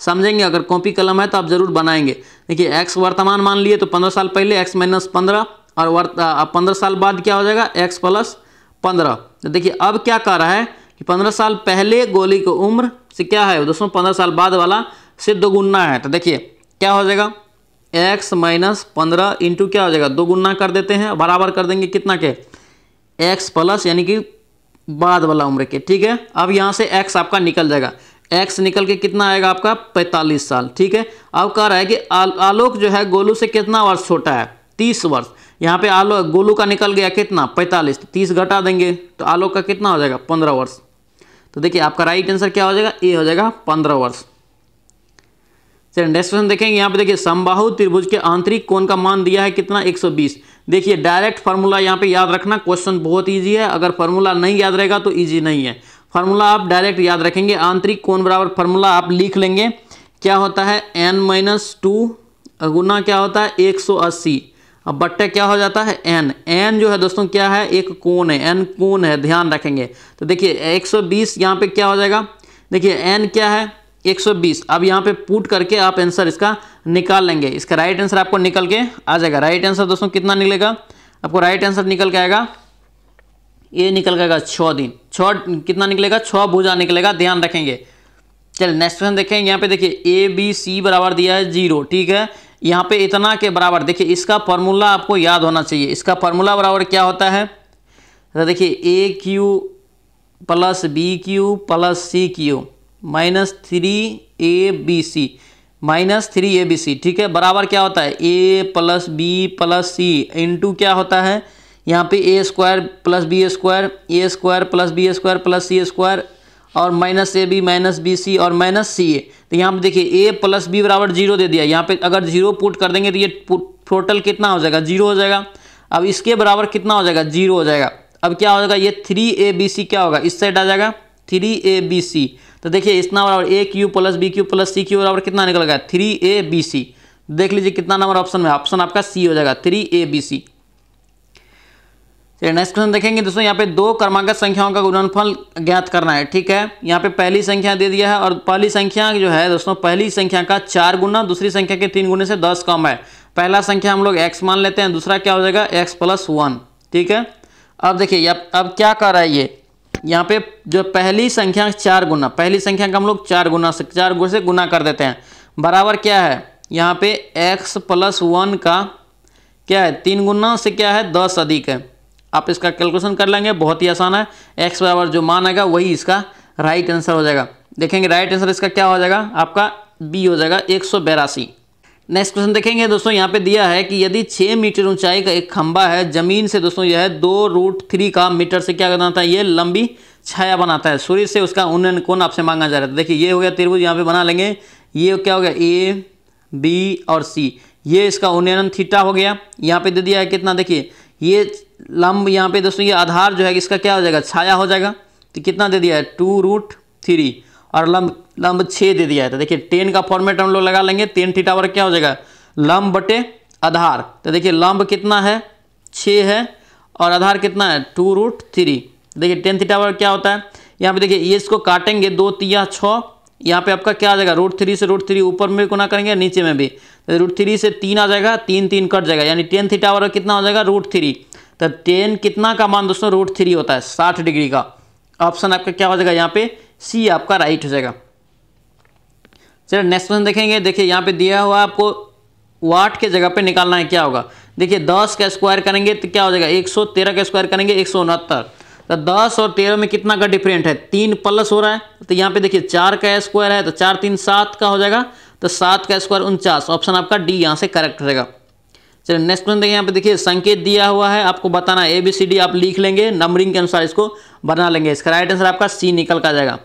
समझेंगे अगर कॉपी कलम है तो आप जरूर बनाएंगे देखिए एक्स वर्तमान मान लिए तो पंद्रह साल पहले एक्स माइनस पंद्रह और पंद्रह साल बाद क्या हो जाएगा एक्स प्लस पंद्रह तो देखिए अब क्या कह रहा है कि पंद्रह साल पहले गोली की उम्र से क्या है दोस्तों पंद्रह साल बाद वाला से दोगुना है तो देखिए क्या हो जाएगा एक्स माइनस पंद्रह इंटू क्या हो जाएगा दोगुना कर देते हैं बराबर कर देंगे कितना के एक्स प्लस यानी कि बाद वाला उम्र के ठीक है अब यहाँ से एक्स आपका निकल जाएगा एक्स निकल के कितना आएगा आपका 45 साल ठीक है अब कह रहा है कि आलोक जो है गोलू से कितना वर्ष छोटा है 30 वर्ष यहाँ पे आलोक गोलू का निकल गया कितना 45 तो 30 घटा देंगे तो आलोक का कितना हो जाएगा 15 वर्ष तो देखिए आपका राइट आंसर क्या हो जाएगा ए हो जाएगा पंद्रह वर्ष चलिए नेक्स्ट क्वेश्चन देखेंगे यहाँ पे देखिए समबाहु त्रिभुज के आंतरिक कोण का मान दिया है कितना 120 देखिए डायरेक्ट फार्मूला यहाँ पे याद रखना क्वेश्चन बहुत ईजी है अगर फार्मूला नहीं याद रहेगा तो ईजी नहीं है फार्मूला आप डायरेक्ट याद रखेंगे आंतरिक कोण बराबर फार्मूला आप लिख लेंगे क्या होता है एन माइनस टू गुना क्या होता है एक सौ अस्सी अब बट्टे क्या हो जाता है एन एन जो है दोस्तों क्या है एक कोन है एन कोन है ध्यान रखेंगे तो देखिए एक सौ यहाँ पे क्या हो जाएगा देखिए एन क्या है 120 अब यहाँ पे पुट करके आप आंसर इसका निकाल लेंगे इसका राइट आंसर आपको निकल के आ जाएगा राइट आंसर दोस्तों कितना निकलेगा आपको राइट आंसर निकल के आएगा ये निकल के आएगा छः दिन छः कितना निकलेगा छः भुजा निकलेगा ध्यान रखेंगे चलिए नेक्स्ट क्वेश्चन देखें यहाँ पे देखिए ए बी सी बराबर दिया है जीरो ठीक है यहाँ पे इतना के बराबर देखिए इसका फॉर्मूला आपको याद होना चाहिए इसका फॉर्मूला बराबर क्या होता है तो देखिए a cube plus b cube plus c cube minus three a b c minus three a b c ठीक है बराबर क्या होता है a plus b plus c into क्या होता है यहाँ पे a square plus b square a square plus b square plus c square और minus a b minus b c और माइनस सी ए तो यहाँ पे देखिए ए प्लस बी बराबर जीरो दे दिया यहाँ पे अगर जीरो पुट कर देंगे तो ये टोटल कितना हो जाएगा जीरो हो जाएगा अब इसके बराबर कितना हो जाएगा जीरो हो जाएगा अब क्या हो जाएगा ये थ्री ए बी सी क्या होगा इस साइड आ जाएगा थ्री ए बी सी तो देखिए इतना बराबर a cube plus b cube plus c cube बराबर कितना निकल गया थ्री ए बी सी देख लीजिए कितना नंबर ऑप्शन में ऑप्शन आपका सी हो जाएगा थ्री ए बी सी चलिए नेक्स्ट क्वेश्चन देखेंगे दोस्तों यहाँ पे दो कर्मागत संख्याओं का गुणनफल ज्ञात करना है ठीक है यहाँ पे पहली संख्या दे दिया है और पहली संख्या जो है दोस्तों पहली संख्या का चार गुना दूसरी संख्या के तीन गुने से दस कम है पहला संख्या हम लोग एक्स मान लेते हैं दूसरा क्या हो जाएगा एक्स प्लस वन ठीक है अब देखिए अब क्या कर रहा है ये यहाँ पे जो पहली संख्या चार गुना पहली संख्या का हम लोग चार गुना से चार गुना से गुना कर देते हैं बराबर क्या है यहाँ पे x प्लस वन का क्या है तीन गुना से क्या है दस अधिक है आप इसका कैलकुलेशन कर लेंगे बहुत ही आसान है x बराबर जो मान आएगा वही इसका राइट आंसर हो जाएगा देखेंगे राइट आंसर इसका क्या हो जाएगा आपका बी हो जाएगा एक सौ नेक्स्ट क्वेश्चन देखेंगे दोस्तों यहाँ पे दिया है कि यदि छः मीटर ऊंचाई का एक खंबा है जमीन से दोस्तों यह दो रूट थ्री का मीटर से क्या बनाता है ये लंबी छाया बनाता है सूर्य से उसका उन्नयन कौन आपसे मांगा जा रहा है देखिए ये हो गया त्रिभुज यहाँ पे बना लेंगे ये क्या हो गया ए बी और सी ये इसका उन्नयन थीटा हो गया यहाँ पे दे दिया है कितना देखिए ये लंब यहाँ पे दोस्तों ये आधार जो है इसका क्या हो जाएगा छाया हो जाएगा तो कितना दे दिया है टू रूट थ्री और लंब लंब छः दे दिया है तो देखिए टेन का फॉर्मेट हम लोग लगा लेंगे टेन थीटा वर्ग क्या हो जाएगा लंब बटे आधार तो देखिए लंब कितना है छः है और आधार कितना है टू रूट थ्री देखिए टेन थीटा वर्ग क्या होता है यहाँ पे देखिए ये इसको काटेंगे दो तिया छः यहाँ पे आपका क्या आ जाएगा रूट थ्री से रूट थ्री ऊपर में गुना करेंगे नीचे में भी तो रूट थ्री से तीन आ जाएगा तीन तीन कट जाएगा यानी टेन थीटा वर्ग कितना हो जाएगा रूट थ्री तो टेन कितना का मान दोस्तों रूट थ्री होता है साठ डिग्री का ऑप्शन आपका क्या हो जाएगा यहाँ पे सी आपका राइट हो जाएगा चलो नेक्स्ट क्वेश्चन देखेंगे देखिए यहाँ पे दिया हुआ आपको वाट के जगह पे निकालना है क्या होगा देखिए दस का स्क्वायर करेंगे तो क्या हो जाएगा एक सौ तेरह का स्क्वायर करेंगे एक सौ उनहत्तर तो दस और तेरह में कितना का डिफरेंट है तीन प्लस हो रहा है तो यहाँ पे देखिए चार का स्क्वायर है तो चार तीन सात का हो जाएगा तो सात का स्क्वायर उनचास ऑप्शन आपका डी यहाँ से करेक्ट हो जाएगा चलिए नेक्स्ट क्वेश्चन देखिए यहाँ पे देखिए संकेत दिया हुआ है आपको बताना ए बी सी डी आप लिख लेंगे नंबरिंग के अनुसार इसको बना लेंगे इसका राइट आंसर आपका सी निकल का जाएगा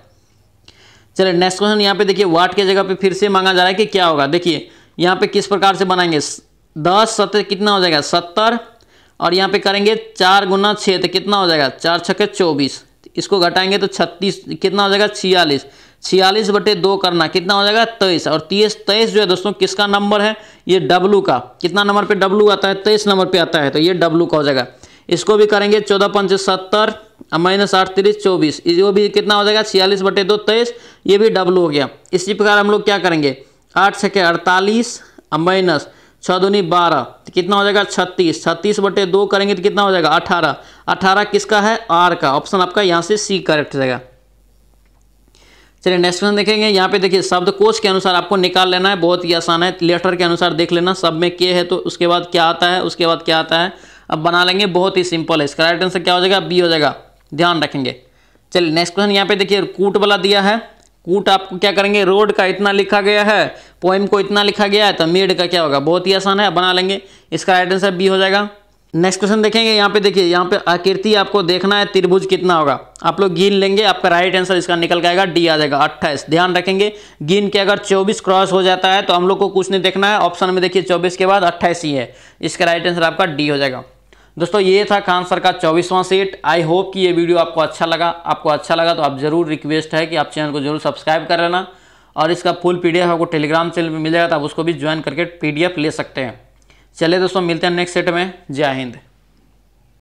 चलिए नेक्स्ट क्वेश्चन यहाँ पे देखिए वाट के जगह पे फिर से मांगा जा रहा है कि क्या होगा देखिए यहाँ पे किस प्रकार से बनाएंगे दस सत्तर कितना हो जाएगा सत्तर और यहाँ पे करेंगे चार गुना छः तो कितना हो जाएगा चार छके चौबीस इसको घटाएंगे तो छत्तीस कितना हो जाएगा छियालीस छियालीस बटे दो करना कितना हो जाएगा तेईस और तीस तेईस जो है दोस्तों किसका नंबर है ये डब्लू का कितना नंबर पे डब्लू आता है तेईस नंबर पे आता है तो ये डब्लू का हो जाएगा इसको भी करेंगे चौदह पंच सत्तर माइनस आठ अड़तीस चौबीस ये भी कितना हो जाएगा छियालीस बटे दो तेईस ये भी डबल हो गया इसी प्रकार हम लोग क्या करेंगे आठ छके अड़तालीस माइनस छः दूनी बारह तो कितना हो जाएगा छत्तीस छत्तीस बटे दो करेंगे तो कितना हो जाएगा अठारह अठारह किसका है आर का ऑप्शन आपका यहाँ से सी करेक्ट रहेगा चलिए नेक्स्ट क्वेश्चन देखेंगे यहाँ पे देखिए कोश के अनुसार आपको निकाल लेना है बहुत ही आसान है लेटर के अनुसार देख लेना सब में के है तो उसके बाद क्या आता है उसके बाद क्या आता है अब बना लेंगे बहुत ही सिंपल है इसका राइट आंसर क्या हो जाएगा बी हो जाएगा ध्यान रखेंगे चलिए नेक्स्ट क्वेश्चन यहाँ पे देखिए कूट वाला दिया है कूट आपको क्या करेंगे रोड का इतना लिखा गया है पोइम को इतना लिखा गया है तो मेड का क्या होगा बहुत ही आसान है बना लेंगे इसका राइट आंसर बी हो जाएगा नेक्स्ट क्वेश्चन देखेंगे यहाँ पे देखिए यहाँ पे आकृति आपको देखना है त्रिभुज कितना होगा आप लोग गिन लेंगे आपका राइट आंसर इसका निकल के आएगा डी आ जाएगा अट्ठाइस ध्यान रखेंगे गिन के अगर 24 क्रॉस हो जाता है तो हम लोग को कुछ नहीं देखना है ऑप्शन में देखिए 24 के बाद अट्ठाइस ही है इसका राइट आंसर आपका डी हो जाएगा दोस्तों ये था खान सर का चौबीसवां सेट आई होप कि ये वीडियो आपको अच्छा लगा आपको अच्छा लगा तो आप ज़रूर रिक्वेस्ट है कि आप चैनल को जरूर सब्सक्राइब कर लेना और इसका फुल पीडीएफ आपको टेलीग्राम चैनल में मिल जाएगा तो आप उसको भी ज्वाइन करके पीडीएफ ले सकते हैं चलिए दोस्तों मिलते हैं नेक्स्ट सेट में जय हिंद